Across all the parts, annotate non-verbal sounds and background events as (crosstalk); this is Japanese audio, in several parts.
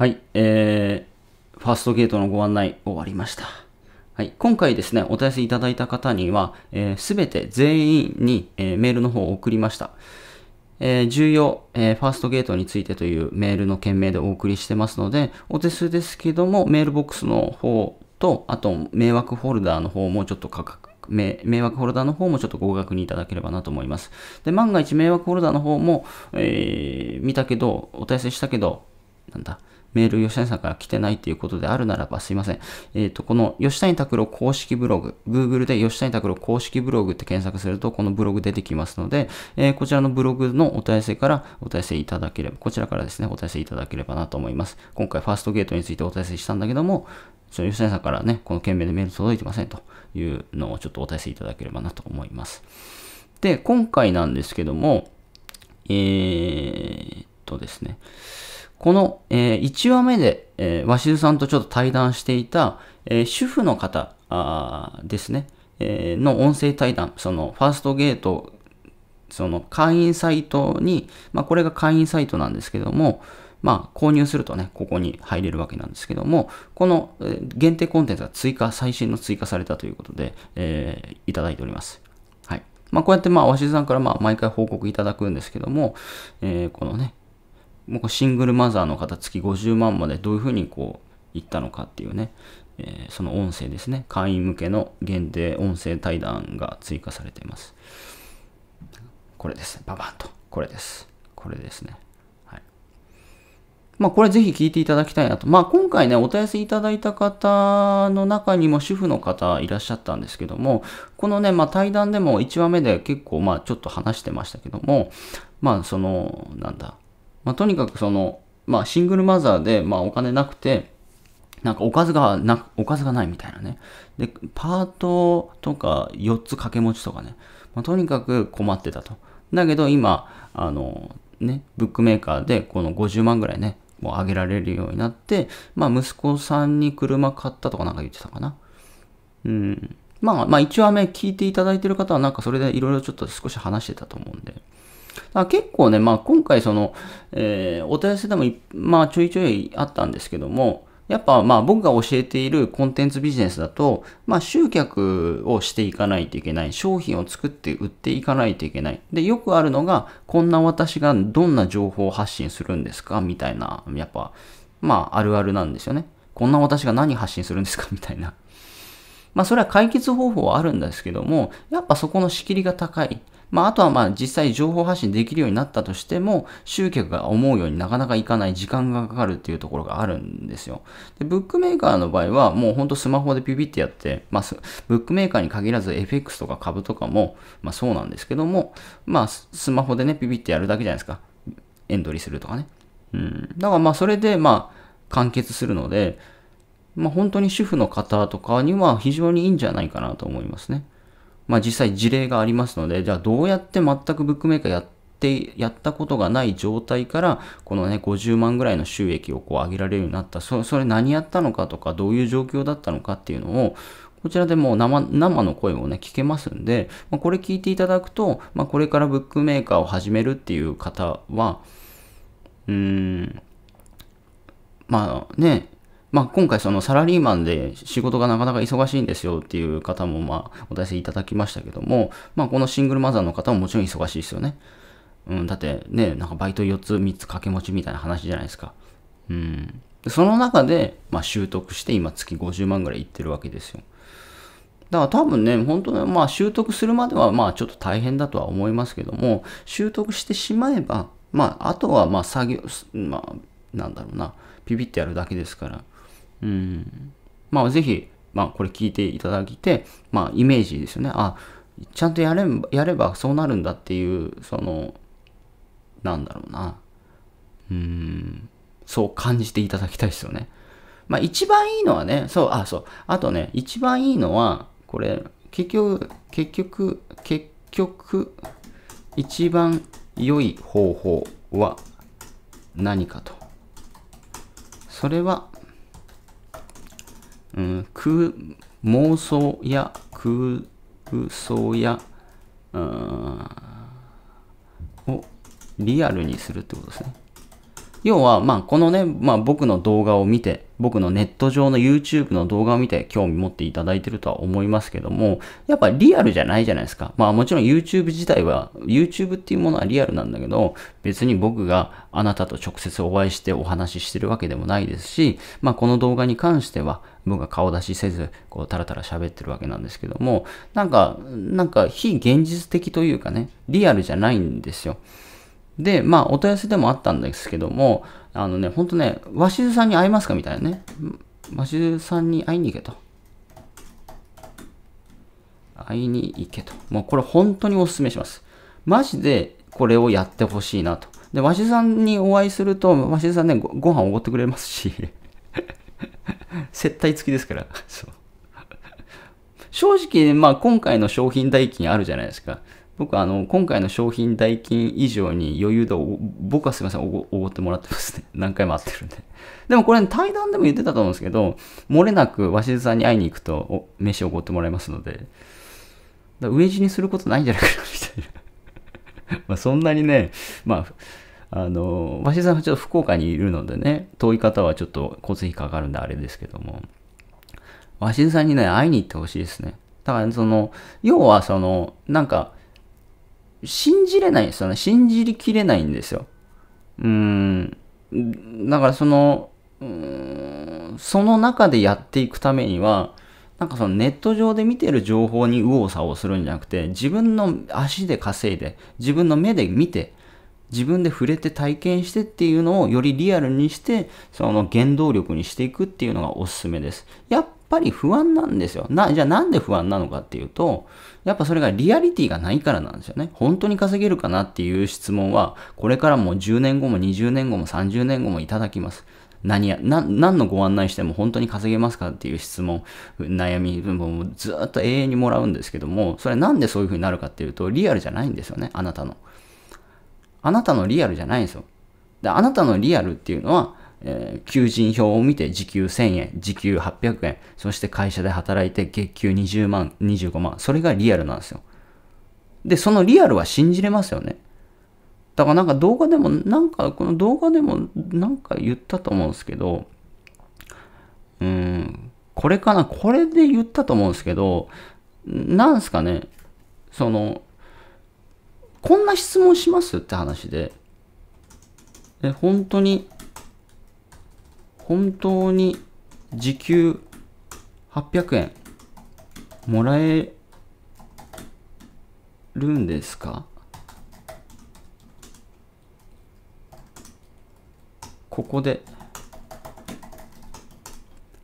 はい、えー、ファーストゲートのご案内終わりました。はい、今回ですね、お問い合わせいただいた方には、す、えー、べ、て全員に、えー、メールの方を送りました。えー、重要、えー、ファーストゲートについてというメールの件名でお送りしてますので、お手数ですけども、メールボックスの方と、あと迷惑フォルダーの方もちょっと価格、迷惑フォルダーの方もちょっとご確認いただければなと思います。で、万が一迷惑フォルダーの方も、えー、見たけど、お問い合わせしたけど、なんだ、メール吉谷さんから来てないということであるならばすいません。えっ、ー、と、この吉谷拓郎公式ブログ、Google で吉谷拓郎公式ブログって検索するとこのブログ出てきますので、えー、こちらのブログのお問い合わせからお問い合わせいただければ、こちらからですね、お問い合わせいただければなと思います。今回ファーストゲートについてお問い合わせしたんだけども、ちょ吉谷さんからね、この件名でメール届いてませんというのをちょっとお問い合わせいただければなと思います。で、今回なんですけども、えー、っとですね、この、えー、1話目で、えー、鷲津さんとちょっと対談していた、えー、主婦の方ですね、えー、の音声対談、そのファーストゲート、その会員サイトに、まあ、これが会員サイトなんですけども、まあ、購入するとね、ここに入れるわけなんですけども、この限定コンテンツが追加、最新の追加されたということで、えー、いただいております。はい。まあ、こうやって、まあ、鷲津さんから、まあ、毎回報告いただくんですけども、えー、このね、もうシングルマザーの方月50万までどういうふうにこう行ったのかっていうね、えー、その音声ですね会員向けの限定音声対談が追加されていますこれですねババンとこれですこれですねはいまあこれぜひ聞いていただきたいなとまあ今回ねお問い合わせいただいた方の中にも主婦の方いらっしゃったんですけどもこのねまあ対談でも1話目で結構まあちょっと話してましたけどもまあそのなんだまあ、とにかくその、まあ、シングルマザーで、まあ、お金なくて、なんかおかずがな、おかずがないみたいなね。で、パートとか4つ掛け持ちとかね。まあ、とにかく困ってたと。だけど今、あの、ね、ブックメーカーでこの50万ぐらいね、もう上げられるようになって、まあ息子さんに車買ったとかなんか言ってたかな。うん。まあまあ一応ね、聞いていただいてる方はなんかそれでいろいろちょっと少し話してたと思うんで。だ結構ね、まあ、今回その、えー、お問い合わせでも、まあ、ちょいちょいあったんですけども、やっぱまあ僕が教えているコンテンツビジネスだと、まあ集客をしていかないといけない。商品を作って売っていかないといけない。で、よくあるのが、こんな私がどんな情報を発信するんですかみたいな、やっぱ、まああるあるなんですよね。こんな私が何発信するんですか (laughs) みたいな。まあそれは解決方法はあるんですけども、やっぱそこの仕切りが高い。まあ、あとはまあ実際情報発信できるようになったとしても、集客が思うようになかなかいかない、時間がかかるっていうところがあるんですよ。で、ブックメーカーの場合は、もうほんとスマホでピピってやって、まあ、ブックメーカーに限らず FX とか株とかも、まあそうなんですけども、まあスマホでね、ピピってやるだけじゃないですか。エントリーするとかね。うん。だからまあそれで、まあ完結するので、まあ本当に主婦の方とかには非常にいいんじゃないかなと思いますね。まあ、実際事例がありますので、じゃあどうやって全くブックメーカーやって、やったことがない状態から、このね、50万ぐらいの収益をこう上げられるようになった。それ何やったのかとか、どういう状況だったのかっていうのを、こちらでも生生の声をね、聞けますんで、まあ、これ聞いていただくと、まあ、これからブックメーカーを始めるっていう方は、うーん、まあね、まあ、今回そのサラリーマンで仕事がなかなか忙しいんですよっていう方もまあお出しいただきましたけども、まあ、このシングルマザーの方ももちろん忙しいですよね。うん、だってね、なんかバイト4つ3つ掛け持ちみたいな話じゃないですか。うん。その中で、まあ、習得して今月50万ぐらいいってるわけですよ。だから多分ね、本当にまあ習得するまではまあちょっと大変だとは思いますけども、習得してしまえば、まああとはまあ作業、まあなんだろうな、ピピってやるだけですから、うん。まあ、ぜひ、まあ、これ聞いていただいて、まあ、イメージですよね。あ、ちゃんとやれば、やればそうなるんだっていう、その、なんだろうな。うん。そう感じていただきたいですよね。まあ、一番いいのはね、そう、あ、そう。あとね、一番いいのは、これ、結局、結局、結局、一番良い方法は何かと。それはうん、妄想や空想や、うん、をリアルにするってことですね。要は、まあ、このね、まあ、僕の動画を見て、僕のネット上の YouTube の動画を見て興味持っていただいてるとは思いますけども、やっぱリアルじゃないじゃないですか。まあもちろん YouTube 自体は、YouTube っていうものはリアルなんだけど、別に僕があなたと直接お会いしてお話ししてるわけでもないですし、まあこの動画に関しては、僕が顔出しせず、こう、たらたら喋ってるわけなんですけども、なんか、なんか非現実的というかね、リアルじゃないんですよ。で、まあ、お問い合わせでもあったんですけども、あのね、ほんとね、鷲津さんに会えますかみたいなね。鷲津さんに会いに行けと。会いに行けと。もうこれ本当にお勧めします。マジでこれをやってほしいなと。で、鷲津さんにお会いすると、鷲津さんねご、ご飯おごってくれますし、(laughs) 接待付きですから。そう。正直、まあ今回の商品代金あるじゃないですか。僕あの、今回の商品代金以上に余裕度を、僕はすいません、おごってもらってますね。(laughs) 何回も会ってるんで。でもこれ、対談でも言ってたと思うんですけど、漏れなく鷲津さんに会いに行くと、お飯をおごってもらいますので、だ飢え死にすることないんじゃないかな、みたいな。(laughs) まあそんなにね、まあ、あの、鷲津さんはちょっと福岡にいるのでね、遠い方はちょっと交通費かかるんであれですけども、鷲津さんにね、会いに行ってほしいですね。だから、その、要はその、なんか、信じれないんですよね。信じりきれないんですよ。うん。だからその、うん、その中でやっていくためには、なんかそのネット上で見てる情報に右往左往するんじゃなくて、自分の足で稼いで、自分の目で見て、自分で触れて体験してっていうのをよりリアルにして、その原動力にしていくっていうのがおすすめです。やっぱり不安なんですよ。な、じゃあなんで不安なのかっていうと、やっぱそれがリアリティがないからなんですよね。本当に稼げるかなっていう質問は、これからも10年後も20年後も30年後もいただきます。何や、な、何のご案内しても本当に稼げますかっていう質問、悩み、もうずっと永遠にもらうんですけども、それなんでそういう風になるかっていうと、リアルじゃないんですよね、あなたの。あなたのリアルじゃないんですよ。で、あなたのリアルっていうのは、えー、求人票を見て時給1000円、時給800円、そして会社で働いて月給20万、25万、それがリアルなんですよ。で、そのリアルは信じれますよね。だからなんか動画でも、なんかこの動画でもなんか言ったと思うんですけど、うん、これかな、これで言ったと思うんですけど、なんすかね、その、こんな質問しますって話で、え、本当に本当に時給800円もらえるんですかここで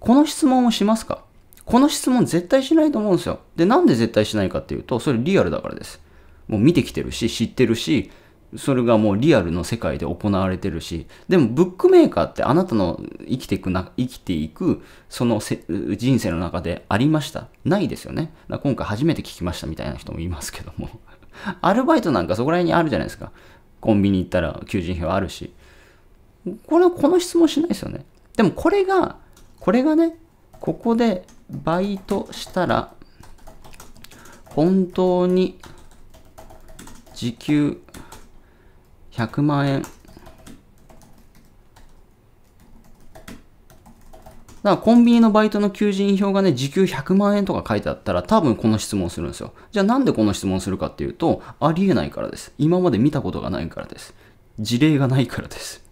この質問をしますかこの質問絶対しないと思うんですよ。で、なんで絶対しないかっていうと、それリアルだからです。もう見てきてるし、知ってるし、それがもうリアルの世界で行われてるし、でもブックメーカーってあなたの生きていくな、生きていく、その人生の中でありましたないですよね。だ今回初めて聞きましたみたいな人もいますけども。(laughs) アルバイトなんかそこら辺にあるじゃないですか。コンビニ行ったら求人票あるし。これはこの質問しないですよね。でもこれが、これがね、ここでバイトしたら、本当に時給100万円。だからコンビニのバイトの求人票がね、時給100万円とか書いてあったら多分この質問するんですよ。じゃあなんでこの質問するかっていうと、ありえないからです。今まで見たことがないからです。事例がないからです。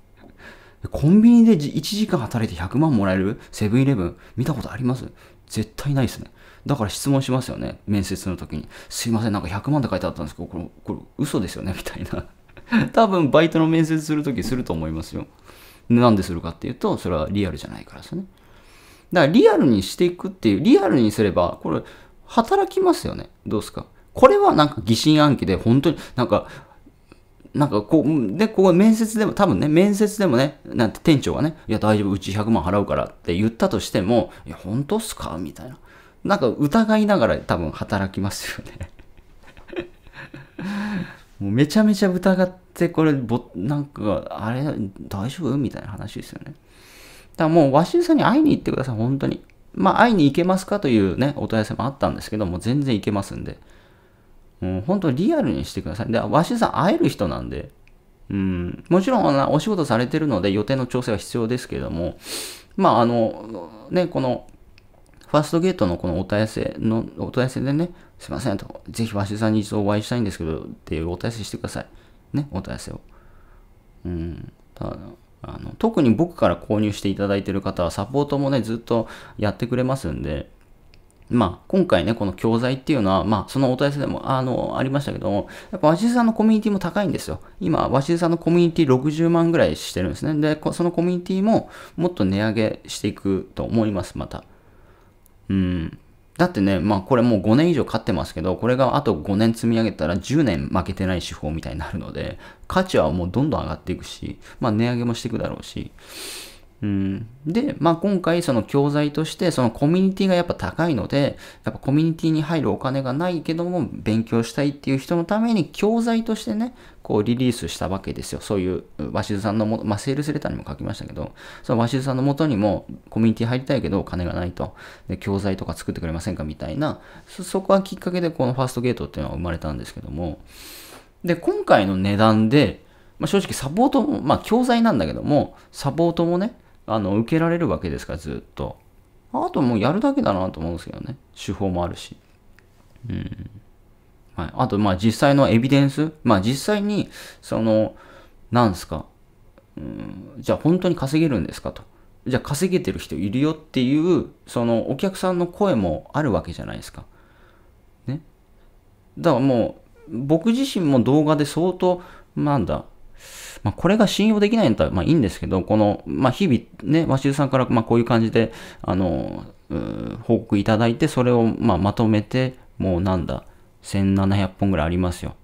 コンビニで1時間働いて100万もらえるセブンイレブン見たことあります絶対ないですね。だから質問しますよね。面接の時に。すいません、なんか100万って書いてあったんですけど、これ、これ嘘ですよねみたいな。(laughs) 多分バイトの面接するときすると思いますよ。なんでするかっていうと、それはリアルじゃないからですね。だからリアルにしていくっていう、リアルにすれば、これ、働きますよね。どうですかこれはなんか疑心暗鬼で、本当になんか、なんかこう、で、ここ面接でも、多分ね、面接でもね、なんて店長がね、いや大丈夫、うち100万払うからって言ったとしても、いや、本当っすかみたいな。なんか疑いながら多分働きますよねもうめちゃめちゃ疑って、これ、ぼ、なんか、あれ、大丈夫みたいな話ですよね。だからもう、鷲津さんに会いに行ってください、本当に。まあ、会いに行けますかというね、お問い合わせもあったんですけども、全然行けますんで。もう本当リアルにしてください。で、鷲津さん会える人なんで、うん、もちろん、お仕事されてるので予定の調整は必要ですけれども、まあ、あの、ね、この、ファーストゲートのこのお問い合わせの、お問い合わせでね、すいませんと、ぜひ鷲さんに一度お会いしたいんですけど、っていうお問い合わせしてください。ね、お問い合わせを。うん。ただ、あの特に僕から購入していただいている方はサポートもね、ずっとやってくれますんで、まあ、今回ね、この教材っていうのは、まあ、そのお問い合わせでも、あの、ありましたけども、やっぱ、鷲津さんのコミュニティも高いんですよ。今、鷲津さんのコミュニティ60万ぐらいしてるんですね。で、そのコミュニティも、もっと値上げしていくと思います、また。うん。だってね、まあこれもう5年以上勝ってますけど、これがあと5年積み上げたら10年負けてない手法みたいになるので、価値はもうどんどん上がっていくし、まあ値上げもしていくだろうし、うん、で、まあ、今回その教材としてそのコミュニティがやっぱ高いのでやっぱコミュニティに入るお金がないけども勉強したいっていう人のために教材としてねこうリリースしたわけですよそういう鷲津さんのも、まあ、セールスレターにも書きましたけどその鷲津さんのもとにもコミュニティ入りたいけどお金がないとで教材とか作ってくれませんかみたいなそこはきっかけでこのファーストゲートっていうのは生まれたんですけどもで今回の値段で、まあ、正直サポートもまあ教材なんだけどもサポートもねあの、受けられるわけですから、ずっと。あともうやるだけだなと思うんですけどね。手法もあるし。うん。はい。あと、まあ実際のエビデンス。まあ実際に、その、なんすか。うん、じゃあ本当に稼げるんですかと。じゃあ稼げてる人いるよっていう、そのお客さんの声もあるわけじゃないですか。ね。だからもう、僕自身も動画で相当、なんだ、まあ、これが信用できないんだったら、まあいいんですけど、この、まあ日々ね、鷲津さんから、まあこういう感じで、あの、報告いただいて、それを、まあまとめて、もうなんだ、1700本ぐらいありますよ。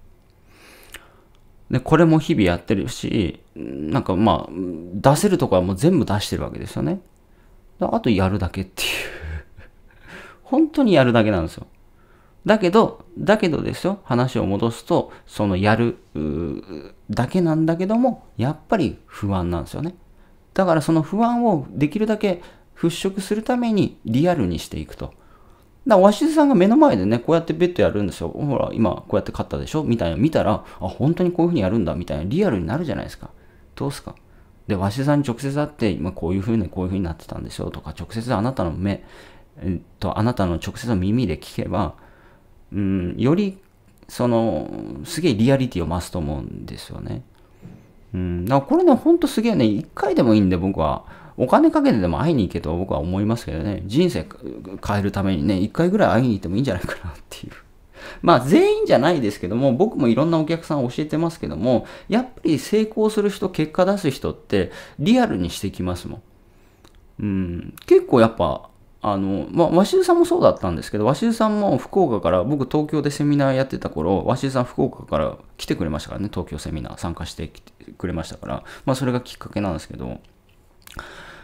で、これも日々やってるし、なんかまあ、出せるとこはもう全部出してるわけですよね。あとやるだけっていう。(laughs) 本当にやるだけなんですよ。だけど、だけどですよ、話を戻すと、そのやるだけなんだけども、やっぱり不安なんですよね。だからその不安をできるだけ払拭するためにリアルにしていくと。だから、わしずさんが目の前でね、こうやってベッドやるんですよ。ほら、今こうやって買ったでしょみたいな見たら、あ、本当にこういうふうにやるんだみたいなリアルになるじゃないですか。どうすかで、わしずさんに直接会って、今こういうふうにこういうふうになってたんですよとか、直接あなたの目、えっと、あなたの直接の耳で聞けば、うん、よりそのすげえリアリティを増すと思うんですよね。うん、だからこれね、ほんとすげえね、一回でもいいんで僕は、お金かけてでも会いに行けと僕は思いますけどね、人生変えるためにね、一回ぐらい会いに行ってもいいんじゃないかなっていう。まあ全員じゃないですけども、僕もいろんなお客さん教えてますけども、やっぱり成功する人、結果出す人ってリアルにしてきますもん。うん、結構やっぱあの、まあ、鷲津さんもそうだったんですけど、鷲津さんも福岡から、僕東京でセミナーやってた頃、鷲津さん福岡から来てくれましたからね、東京セミナー参加してくれましたから、まあ、それがきっかけなんですけど、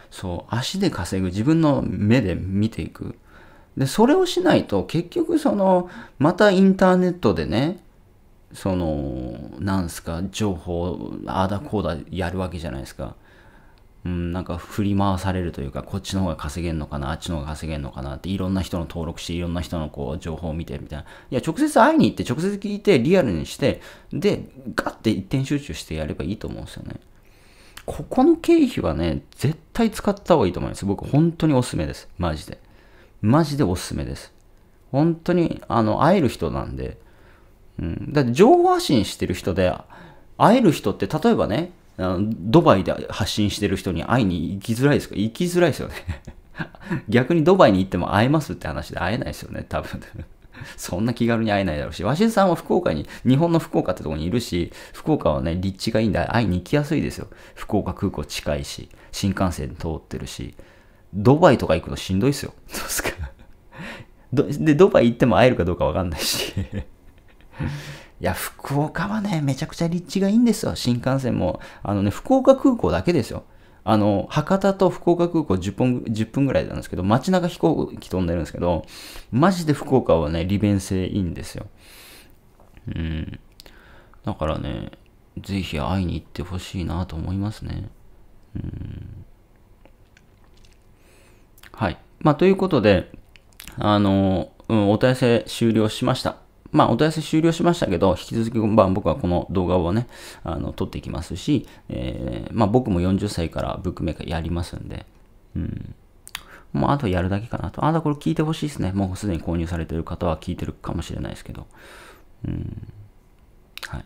そう、足で稼ぐ、自分の目で見ていく。で、それをしないと、結局その、またインターネットでね、その、なんすか、情報、ああだこうだやるわけじゃないですか。うん、なんか振り回されるというか、こっちの方が稼げんのかな、あっちの方が稼げんのかなって、いろんな人の登録して、いろんな人のこう情報を見てみたいな。いや、直接会いに行って、直接聞いて、リアルにして、で、ガッて一点集中してやればいいと思うんですよね。ここの経費はね、絶対使った方がいいと思います。僕、本当におすすめです。マジで。マジでおすすめです。本当に、あの、会える人なんで、うん、だって情報発信してる人で、会える人って、例えばね、あのドバイで発信してる人に会いに行きづらいですか行きづらいですよね (laughs) 逆にドバイに行っても会えますって話で会えないですよね、多分 (laughs) そんな気軽に会えないだろうし、鷲津さんは福岡に、日本の福岡ってとこにいるし、福岡はね、立地がいいんで会いに行きやすいですよ。福岡空港近いし、新幹線通ってるし、ドバイとか行くのしんどいですよ。どうですか (laughs) で、ドバイ行っても会えるかどうかわかんないしいや、福岡はね、めちゃくちゃ立地がいいんですよ、新幹線も。あのね、福岡空港だけですよ。あの、博多と福岡空港10分 ,10 分ぐらいなんですけど、街中飛行機飛んでるんですけど、マジで福岡はね、利便性いいんですよ。うん。だからね、ぜひ会いに行ってほしいなと思いますね。うん。はい。まあ、ということで、あの、うん、お問い合わせ終了しました。まあ、お問い合わせ終了しましたけど、引き続き、まあ、僕はこの動画をね、あの、撮っていきますし、えー、まあ、僕も40歳からブックメーカーやりますんで、うん。もう、あとやるだけかなと。あとこれ聞いてほしいですね。もうすでに購入されてる方は聞いてるかもしれないですけど、うん。はい。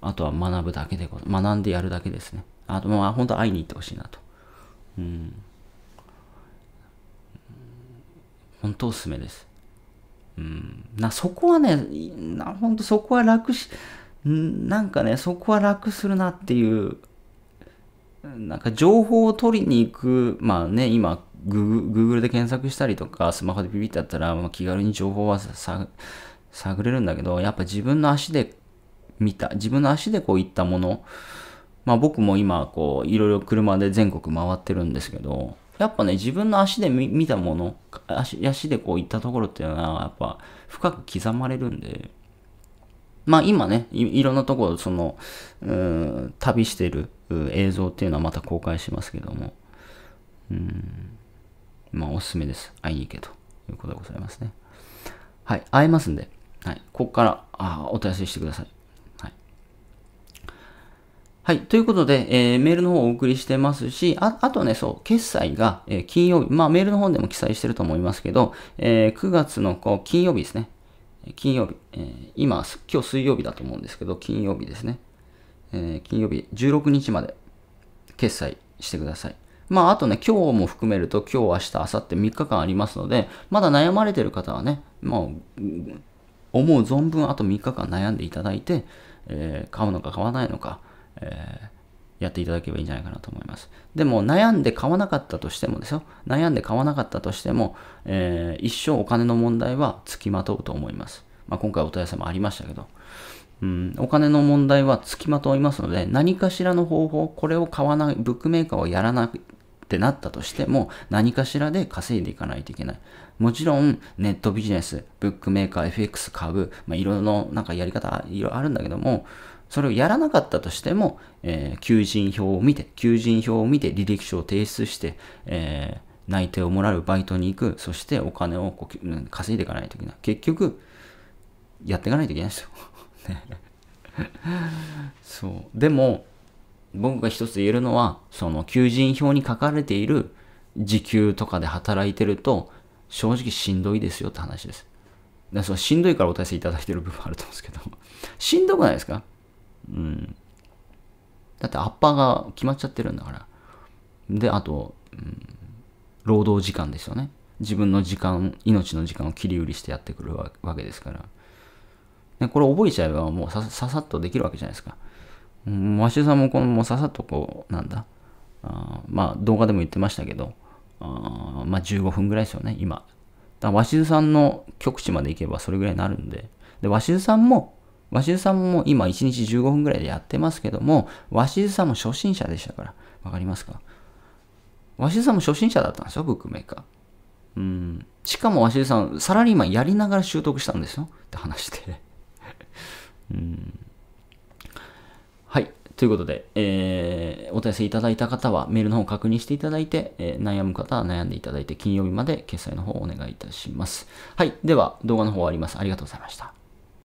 あとは学ぶだけで学んでやるだけですね。あと、まあ、本当会いに行ってほしいなと。うん。本当おすすめです。うん、なそこはねな、ほんとそこは楽し、なんかね、そこは楽するなっていう、なんか情報を取りに行く、まあね、今、グーグルで検索したりとか、スマホでビビってやったら、まあ、気軽に情報は探れるんだけど、やっぱ自分の足で見た、自分の足でこういったもの、まあ僕も今、こう、いろいろ車で全国回ってるんですけど、やっぱね、自分の足で見たもの足、足でこう行ったところっていうのは、やっぱ深く刻まれるんで、まあ今ね、いろんなところ、その、うん、旅してる映像っていうのはまた公開しますけども、うん、まあおすすめです。会いに行けということでございますね。はい、会えますんで、はい、ここからあお問い合わせしてください。はい。ということで、えー、メールの方をお送りしてますし、ああとね、そう、決済が、えー、金曜日、まあメールの方でも記載してると思いますけど、えー、9月のこう金曜日ですね。金曜日、えー、今、今日水曜日だと思うんですけど、金曜日ですね。えー、金曜日16日まで決済してください。まあ、あとね、今日も含めると、今日、明日、明後日3日間ありますので、まだ悩まれてる方はね、もう、思う存分あと3日間悩んでいただいて、えー、買うのか買わないのか、えー、やっていただければいいんじゃないかなと思います。でも悩んで買わなかったとしてもですよ。悩んで買わなかったとしても、えー、一生お金の問題は付きまとうと思います。まあ、今回お問い合わせもありましたけど、うん、お金の問題は付きまといますので、何かしらの方法、これを買わない、ブックメーカーをやらなくってなったとしても、何かしらで稼いでいかないといけない。もちろん、ネットビジネス、ブックメーカー、FX 株、まあ、いろいろなんかやり方、いろいろあるんだけども、それをやらなかったとしても、えー、求人票を見て、求人票を見て履歴書を提出して、えー、内定をもらうバイトに行く、そしてお金をこう稼いでいかないといけない。結局、やっていかないといけないですよ。(laughs) ね、そう。でも、僕が一つ言えるのは、その求人票に書かれている時給とかで働いてると、正直しんどいですよって話です。だそのしんどいからお達せいただいてる部分あると思うんですけど、しんどくないですかうん。だってアッパーが決まっちゃってるんだから。で、あと、うん、労働時間ですよね。自分の時間、命の時間を切り売りしてやってくるわけですから。ね、これ覚えちゃえばもうささっとできるわけじゃないですか。マシュさんもこのもうささっとこう、なんだ。あまあ動画でも言ってましたけど、あまあ15分ぐらいですよね、今。だから鷲津さんの局地まで行けばそれぐらいになるんで。で、鷲津さんも鷲津さんも今1日15分ぐらいでやってますけども、鷲津さんも初心者でしたから。わかりますか鷲津さんも初心者だったんですよ、ブックメーカー。うん。しかも鷲津さん、サラリーマンやりながら習得したんですよって話で。(laughs) うん。はい。ということで、えー、お問い合わせいただいた方はメールの方を確認していただいて、えー、悩む方は悩んでいただいて、金曜日まで決済の方をお願いいたします。はい。では、動画の方終わります。ありがとうございました。